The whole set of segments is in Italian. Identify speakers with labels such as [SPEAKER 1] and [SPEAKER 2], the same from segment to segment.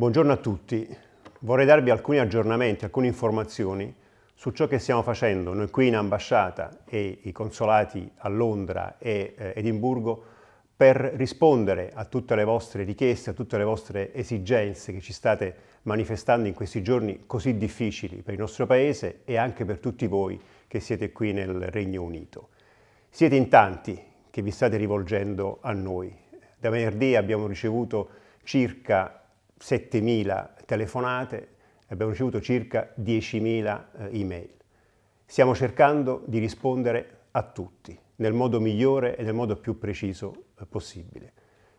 [SPEAKER 1] Buongiorno a tutti, vorrei darvi alcuni aggiornamenti, alcune informazioni su ciò che stiamo facendo noi qui in ambasciata e i consolati a Londra e eh, Edimburgo per rispondere a tutte le vostre richieste, a tutte le vostre esigenze che ci state manifestando in questi giorni così difficili per il nostro Paese e anche per tutti voi che siete qui nel Regno Unito. Siete in tanti che vi state rivolgendo a noi. Da venerdì abbiamo ricevuto circa 7.000 telefonate, e abbiamo ricevuto circa 10.000 eh, email. Stiamo cercando di rispondere a tutti nel modo migliore e nel modo più preciso eh, possibile.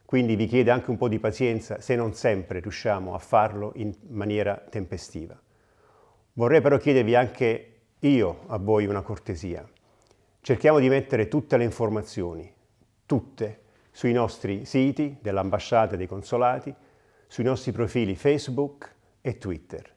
[SPEAKER 1] Quindi vi chiede anche un po' di pazienza se non sempre riusciamo a farlo in maniera tempestiva. Vorrei però chiedervi anche io a voi una cortesia. Cerchiamo di mettere tutte le informazioni, tutte, sui nostri siti dell'ambasciata e dei consolati, sui nostri profili Facebook e Twitter.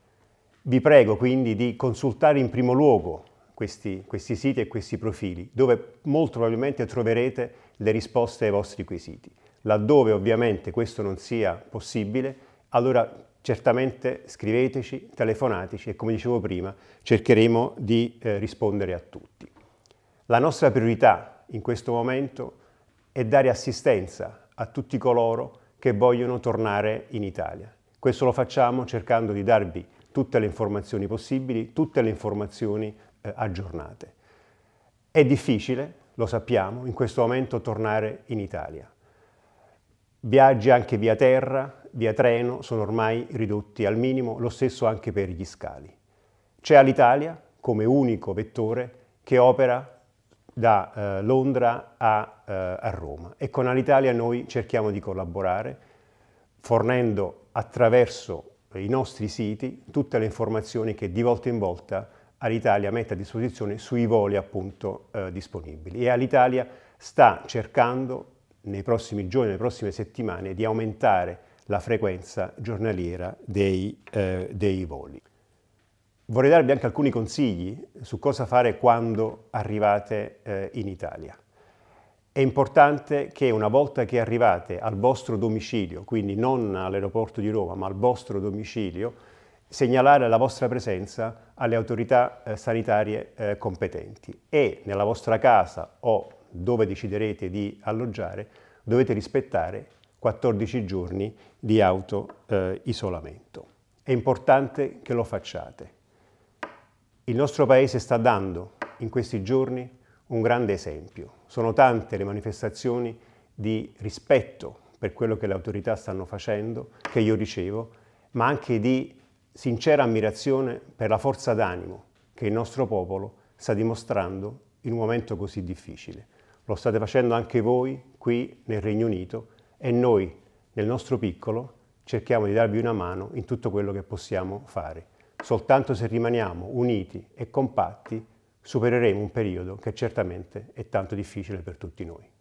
[SPEAKER 1] Vi prego quindi di consultare in primo luogo questi, questi siti e questi profili, dove molto probabilmente troverete le risposte ai vostri quesiti. Laddove ovviamente questo non sia possibile, allora certamente scriveteci, telefonateci e come dicevo prima cercheremo di eh, rispondere a tutti. La nostra priorità in questo momento è dare assistenza a tutti coloro che che vogliono tornare in Italia. Questo lo facciamo cercando di darvi tutte le informazioni possibili, tutte le informazioni eh, aggiornate. È difficile, lo sappiamo, in questo momento tornare in Italia. Viaggi anche via terra, via treno sono ormai ridotti al minimo, lo stesso anche per gli scali. C'è Alitalia come unico vettore che opera da eh, Londra a, eh, a, Roma e con Alitalia noi cerchiamo di collaborare fornendo attraverso i nostri siti tutte le informazioni che di volta in volta Alitalia mette a disposizione sui voli appunto eh, disponibili e Alitalia sta cercando nei prossimi giorni, nelle prossime settimane di aumentare la frequenza giornaliera dei, eh, dei voli vorrei darvi anche alcuni consigli su cosa fare quando arrivate eh, in Italia. È importante che una volta che arrivate al vostro domicilio, quindi non all'aeroporto di Roma, ma al vostro domicilio, segnalare la vostra presenza alle autorità eh, sanitarie eh, competenti e nella vostra casa o dove deciderete di alloggiare dovete rispettare 14 giorni di autoisolamento. È importante che lo facciate. Il nostro Paese sta dando in questi giorni un grande esempio. Sono tante le manifestazioni di rispetto per quello che le autorità stanno facendo, che io ricevo, ma anche di sincera ammirazione per la forza d'animo che il nostro popolo sta dimostrando in un momento così difficile. Lo state facendo anche voi qui nel Regno Unito e noi nel nostro piccolo cerchiamo di darvi una mano in tutto quello che possiamo fare. Soltanto se rimaniamo uniti e compatti supereremo un periodo che certamente è tanto difficile per tutti noi.